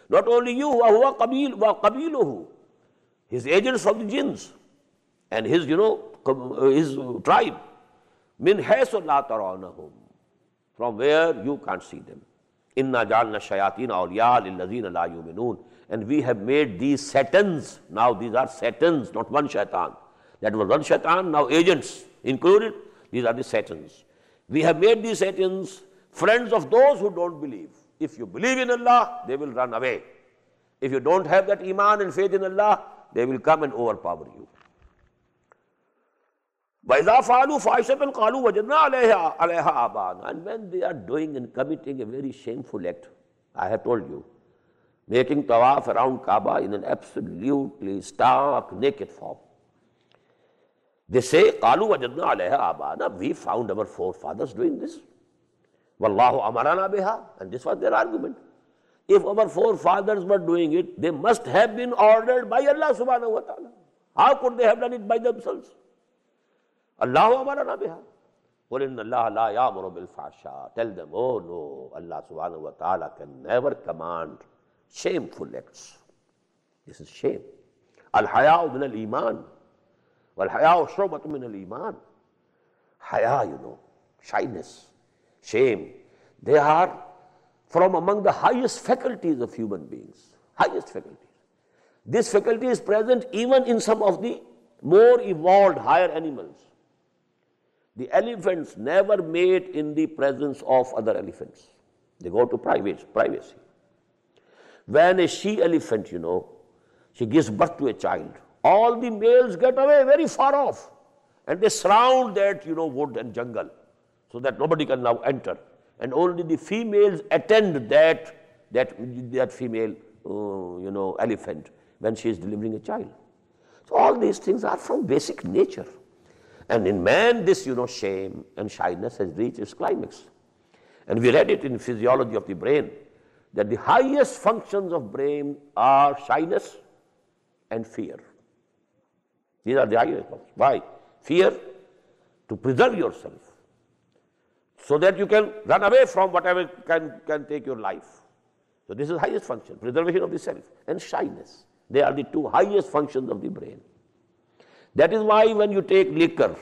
Not only you, wa qabiluhu. His agents of the jinns and his, you know, his tribe. Min taranahum. From where you can't see them. Inna jalna shayateen awliya lil la yuminun. and we have made these Satans. Now these are Satans, not one shaitan. That was one shaitan, now agents included. These are the Satans. We have made these Satans friends of those who don't believe. If you believe in Allah, they will run away. If you don't have that iman and faith in Allah, they will come and overpower you. And when they are doing and committing a very shameful act, I have told you, making tawaf around Kaaba in an absolutely stark naked form. They say, Kalu wajadna alayha abana, we found our forefathers doing this. Wallahu amarana biha, and this was their argument. If our forefathers were doing it, they must have been ordered by Allah subhanahu wa ta'ala. How could they have done it by themselves? Allahu amarana biha. قل إن الله لا يأمر بالفحشاء tell them oh no Allah subhanahu wa ta'ala can never command shameful acts. This is shame. Al-haya'u min al-iman. Al hayau shubatu min al-iman. Haya, you know, shyness, shame. They are from among the highest faculties of human beings. Highest faculties. This faculty is present even in some of the more evolved higher animals. The elephants never mate in the presence of other elephants. They go to privacy. privacy. When a she elephant, you know, she gives birth to a child, all the males get away very far off and they surround that, you know, wood and jungle so that nobody can now enter. And only the females attend that, that, that female, uh, you know, elephant when she is delivering a child. So all these things are from basic nature. And in man, this, you know, shame and shyness has reached its climax. And we read it in Physiology of the Brain that the highest functions of brain are shyness and fear. These are the highest functions. Why? Fear to preserve yourself so that you can run away from whatever can, can take your life. So this is highest function, preservation of the self and shyness. They are the two highest functions of the brain. That is why when you take liquor,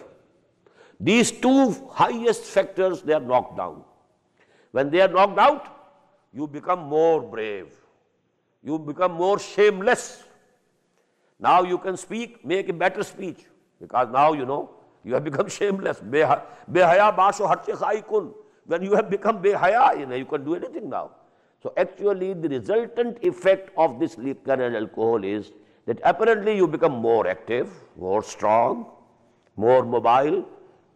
these two highest factors, they are knocked down. When they are knocked out, you become more brave. You become more shameless. Now you can speak, make a better speech. Because now you know, you have become shameless. Behaya When you have become behaya, you know, you can do anything now. So actually the resultant effect of this liquor and alcohol is that apparently you become more active, more strong, more mobile.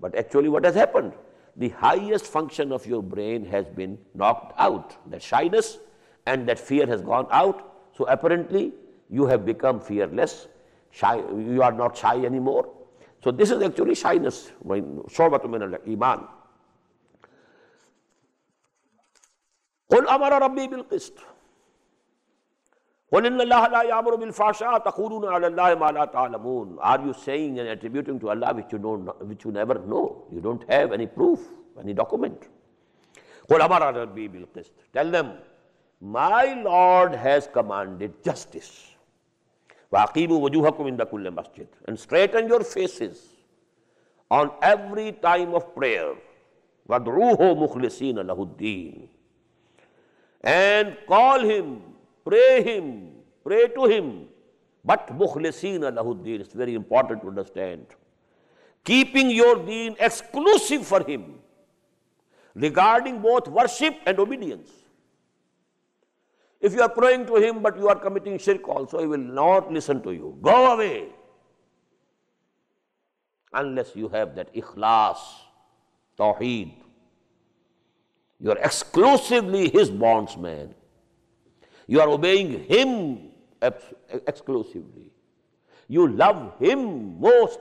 But actually what has happened? the highest function of your brain has been knocked out. That shyness and that fear has gone out. So apparently, you have become fearless. Shy, you are not shy anymore. So this is actually shyness. iman. قل أمر ربي بالقسط قل ان لَا la ya'muru تَقُولُونَ عَلَى اللَّهِ مَا لَا تَعْلَمُونَ Are you saying and attributing to Allah which you don't which you never know? You don't have any proof, any document. قل amara rabbi bil Tell them, my Lord has commanded justice. وَأَقِيمُوا وَجُوهَكُمْ إِنْدَ كُلِّ مسجد And straighten your faces on every time of prayer. وَادْعُوهُ مُخْلِصِينَ لَهُ الدِّينَ. And call him Pray him, pray to him. But mukhlisina lahuddin, it's very important to understand. Keeping your deen exclusive for him, regarding both worship and obedience. If you are praying to him but you are committing shirk also, he will not listen to you. Go away. Unless you have that ikhlas, tawheed. You are exclusively his bondsman. You are obeying Him exclusively. You love Him most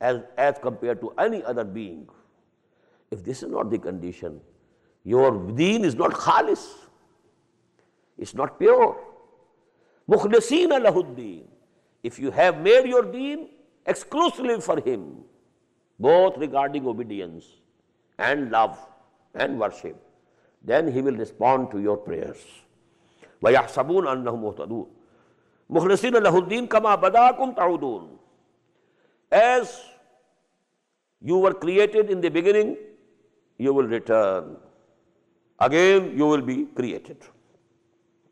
as, as compared to any other being. If this is not the condition, your deen is not khalis, it's not pure. Mukhlasina lahuddin. If you have made your deen exclusively for Him, both regarding obedience and love and worship, then He will respond to your prayers. ويحسبون أنهم مهتدون مخلصين له الدين كما بداكم تعودون As you were created in the beginning, you will return. Again, you will be created.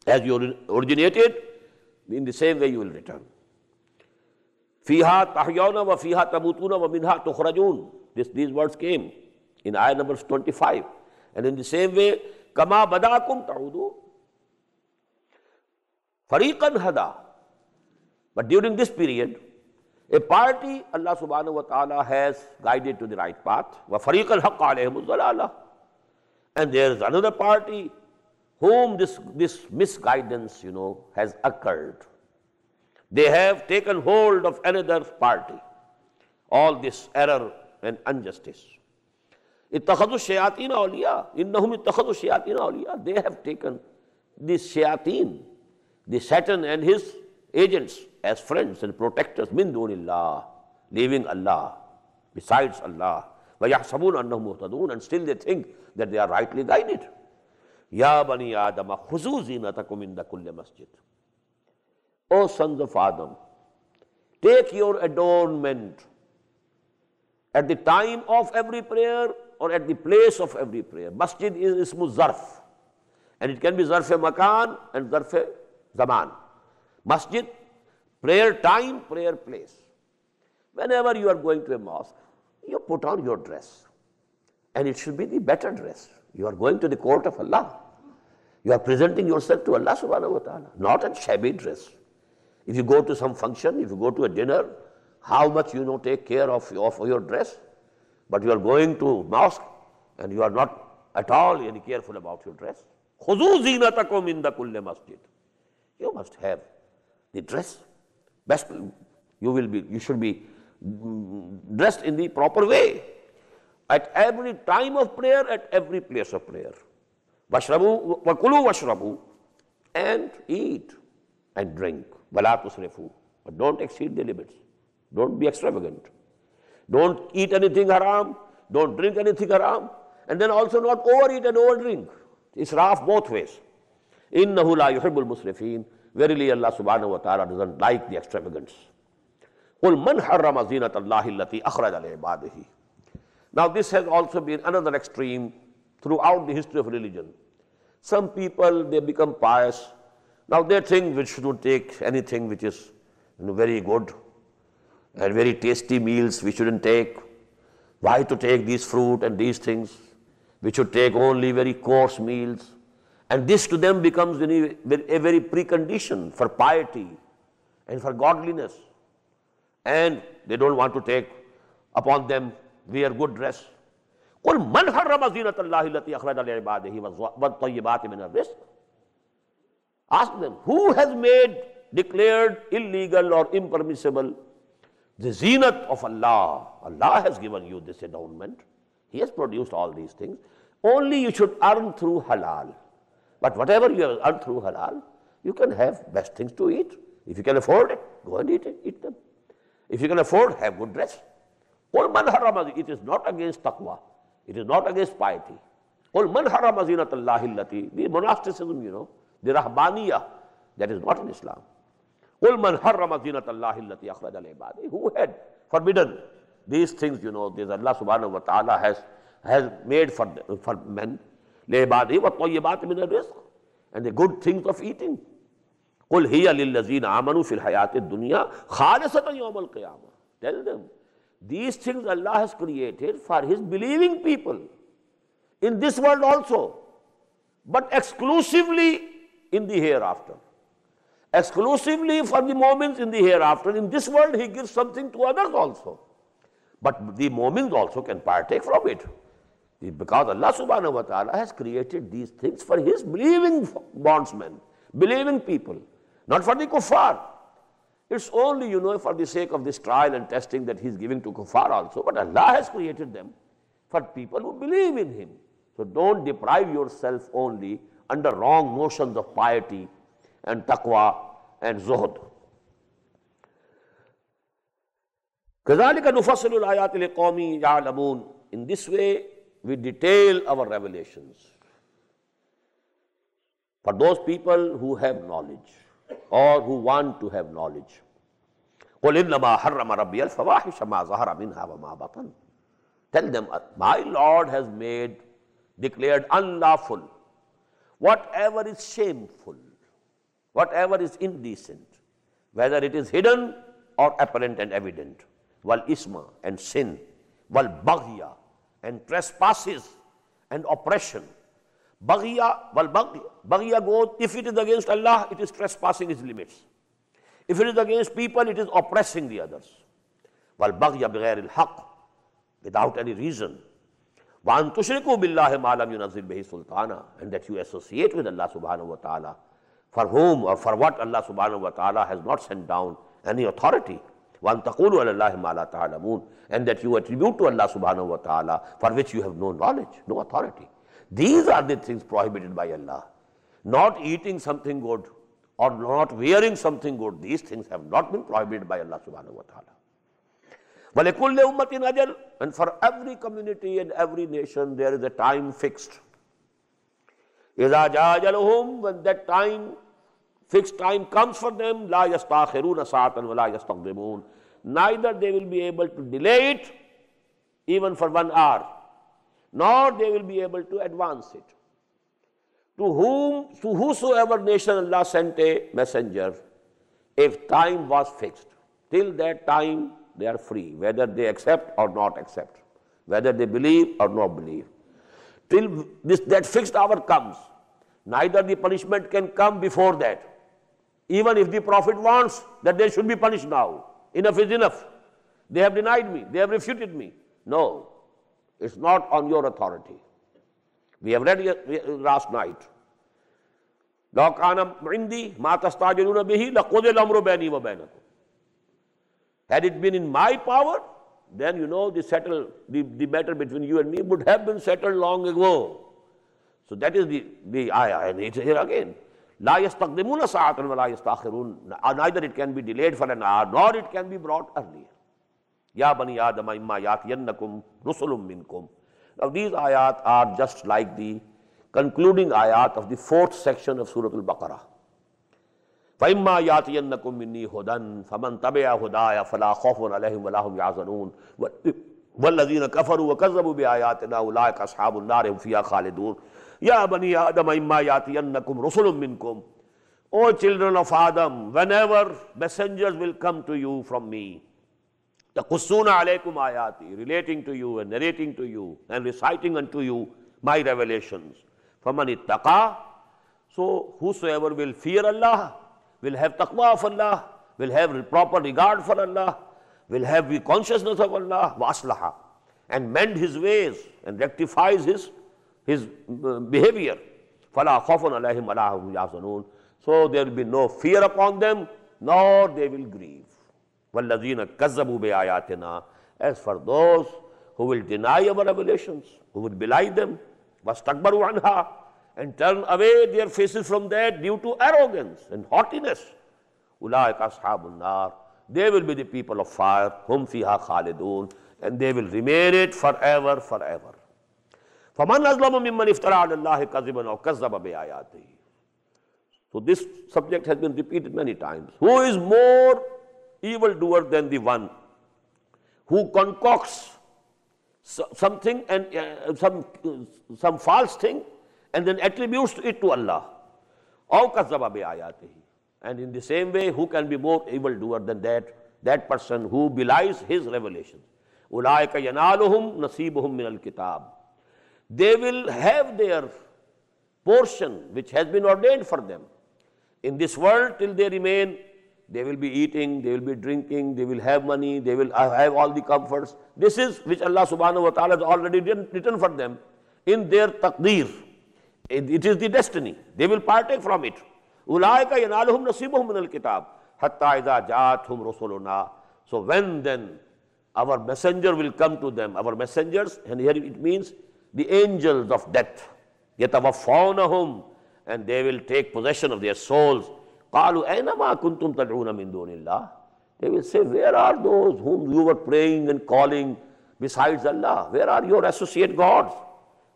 As you originated, in the same way you will return. فِيهَا تَحْيَوْنَ وَفِيهَا تَمُوتُونَ وَمِنْهَا تُخْرَجُونَ this, These words came in ayah number 25. And in the same way, كَمَا بَدَاكُمْ تَعُودُونَ Fariqan Hada. But during this period, a party Allah subhanahu wa ta'ala has guided to the right path. وَفَرِيقَ الْحَقَّ عَلَيْهِمُ الظَّلَالَةِ And there is another party whom this, this misguidance, you know, has occurred. They have taken hold of another party. All this error and injustice. اتخذوا aliyah. أولياء إنهم اتخذوا الشياطين aliyah. They have taken this shayateen the Satan and his agents as friends and protectors min dunillah, leaving Allah, besides Allah. وَيَحْسَبُونَ أَنَّهُمْ مُهْتَدُونَ And still they think that they are rightly guided. Ya bani Adam, خُزُوا O sons of Adam, take your adornment at the time of every prayer or at the place of every prayer. Masjid is ismu zarf. And it can be zarf makan and zarf zaman. Masjid, prayer time, prayer place. Whenever you are going to a mosque, you put on your dress. And it should be the better dress. You are going to the court of Allah. You are presenting yourself to Allah subhanahu wa ta'ala, not a shabby dress. If you go to some function, if you go to a dinner, how much you know take care of, of your dress, but you are going to mosque and you are not at all any careful about your dress. خُذُوا زِينَتَكُمْ إِنْدَ كُلِّ مَسْجِدٍ you must have the dress. Best you will be, you should be dressed in the proper way at every time of prayer, at every place of prayer. Vashrabu, vakulu vashrabu, and eat and drink. Valatusrefu. But don't exceed the limits. Don't be extravagant. Don't eat anything haram. Don't drink anything haram. And then also not overeat and overdrink. Israf both ways. إِنَّهُ لَا يُحِبُّ الْمُسْرِفِينَ Verily Allah subhanahu wa ta'ala doesn't like the extravagance. قُلْ مَنْ حَرَّمَ زِينَةَ اللَّهِ الَّتِي أَخْرَجَ لِعِبَادِهِ Now this has also been another extreme throughout the history of religion. Some people, they become pious. Now they think we shouldn't take anything which is very good and very tasty meals we shouldn't take. Why to take these fruit and these things? We should take only very coarse meals. And this to them becomes a very precondition for piety and for godliness. And they don't want to take upon them wear good dress. قل من حرم زينة الله التي أخرج لعباده والطيبات من الرزق Ask them, who has made, declared illegal or impermissible the zenith of Allah? Allah has given you this endowment. He has produced all these things. Only you should earn through halal. But whatever you have earned through halal, you can have best things to eat. If you can afford it, go and eat, it, eat them. If you can afford, have good dress. It is not against taqwa. It is not against piety. The monasticism, you know, the Rahmaniya, that is not in Islam. Who had forbidden these things, you know, these Allah subhanahu wa ta'ala has, has made for, the, for men نعماته والطيبات من الرزق and the good things of eating قل هي للذين آمنوا في الحياة الدنيا خالصة يوم القيامة tell them these things Allah has created for his believing people in this world also but exclusively in the hereafter exclusively for the moments in the hereafter. In this world, he gives something to others also. But the moments also can partake from it. Because Allah subhanahu wa ta'ala has created these things for His believing bondsmen, believing people, not for the kuffar. It's only, you know, for the sake of this trial and testing that He's giving to kuffar also. But Allah has created them for people who believe in Him. So don't deprive yourself only under wrong notions of piety and taqwa and zuhud. كذلك نفصل الآيات لقوم يعلمون In this way, we detail our revelations. For those people who have knowledge or who want to have knowledge. Tell them, uh, my Lord has made, declared unlawful, whatever is shameful, whatever is indecent, whether it is hidden or apparent and evident, wal isma and sin, wal baghya and trespasses and oppression. Baghiya, well, baghiya goes, if it is against Allah, it is trespassing his limits. If it is against people, it is oppressing the others. Well, baghiya bighair al-haq, without any reason. وَأَن تُشْرِكُوا billahi مَا لَمْ يُنَزِّلْ بِهِ And that you associate with Allah subhanahu wa ta'ala, for whom or for what Allah subhanahu wa ta'ala has not sent down any authority. And that you attribute to Allah subhanahu wa ta'ala for which you have no knowledge, no authority. These are the things prohibited by Allah. Not eating something good or not wearing something good. These things have not been prohibited by Allah subhanahu wa ta'ala. وَلَكُلِّ أُمَّةٍ أَجَلٍ And for every community and every nation, there is a time fixed. إِذَا جَاءَ When that time Fixed time comes for them. La yastakhiruna sa'atan wa la Neither they will be able to delay it even for one hour, nor they will be able to advance it. To whom, to whosoever nation Allah sent a messenger, if time was fixed, till that time they are free, whether they accept or not accept, whether they believe or not believe. Till this, that fixed hour comes, neither the punishment can come before that, even if the Prophet wants that they should be punished now, enough is enough. They have denied me, they have refuted me. No, it's not on your authority. We have read last night. Had it been in my power, then you know the settle the, the matter between you and me would have been settled long ago. So that is the, the ayah, and it's here again. La yastaqdimuna sa'atan wa la yastakhirun. Neither it can be delayed for an hour, nor it can be brought earlier. Ya bani adama imma yatiyannakum rusulum minkum. Now these ayat are just like the concluding ayat of the fourth section of Surah Al-Baqarah. فَإِمَّا يَاتِيَنَّكُم مِّنِّي هُدًى فَمَن تَبِعَ هُدَايَ فَلَا خَوْفٌ عَلَيْهِمْ وَلَا هُمْ يَحْزَنُونَ وَالَّذِينَ كَفَرُوا وَكَذَّبُوا بِآيَاتِنَا أُولَٰئِكَ أَصْحَابُ النَّارِ هُمْ فِيهَا خَالِدُونَ या बनी आदम इम्मा याति अन्नकुम रसुलमिनकुम O children of Adam whenever messengers will come to you from me तकुसून अलैकुम आयाति relating to you and narrating to you and reciting unto you my revelation फमन तका so whosoever will fear अल्लाह will have तकवा of अल्लाह will have proper regard for Allah, will have the consciousness of Allah, waslaha, and mend his ways and rectifies his his uh, behavior. فَلَا خَوْفٌ So there will be no fear upon them, nor they will grieve. وَالَّذِينَ كَذَّبُوا بِآيَاتِنَا As for those who will deny our revelations, who will belie them, وَاسْتَكْبَرُوا عَنْهَا And turn away their faces from that due to arrogance and haughtiness. They will be the people of fire, hum fiha khalidun, and they will remain it forever, forever. फमन अजलमन इफ्तरा कजिबन और कजब अब आयात ही So this subject has been repeated many times. Who is more evil doer than the one who concocts something and uh, some, uh, some false thing and then attributes it to Allah? And in the same way, who can be more evil doer than that? That person who belies his revelations. أُولَٰئِكَ يَنَالُهُمْ نَصِيبُهُمْ مِنَ الْكِتَابِ they will have their portion which has been ordained for them. In this world, till they remain, they will be eating, they will be drinking, they will have money, they will have all the comforts. This is which Allah subhanahu wa ta'ala has already written for them in their taqdeer. it is the destiny. They will partake from it. أُولَٰئِكَ يَنَالُهُمْ نَصِيبُهُمْ مِنَ الْكِتَابِ حَتَّى إِذَا جَاءَتْهُمْ رُسُلُنَا So when then our messenger will come to them, our messengers, and here it means the angels of death. يَتَوَفَّوْنَهُمْ And they will take possession of their souls. قَالُوا أَيْنَمَا كُنْتُمْ تَدْعُونَ مِن دُونِ اللَّهِ They will say, where are those whom you were praying and calling besides Allah? Where are your associate gods?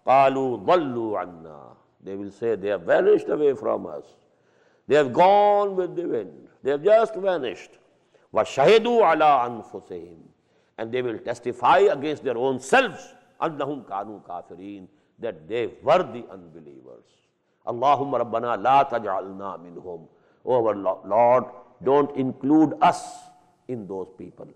قَالُوا ضَلُّوا عَنَّا They will say, they have vanished away from us. They have gone with the wind. They have just vanished. وَشَهِدُوا عَلَىٰ أَنفُسِهِمْ And they will testify against their own selves. अन्नहुम कानू काफरीन that they were the unbelievers अल्लाहुम रब्बना ला तजअलना मिनहुम O our Lord don't include us in those people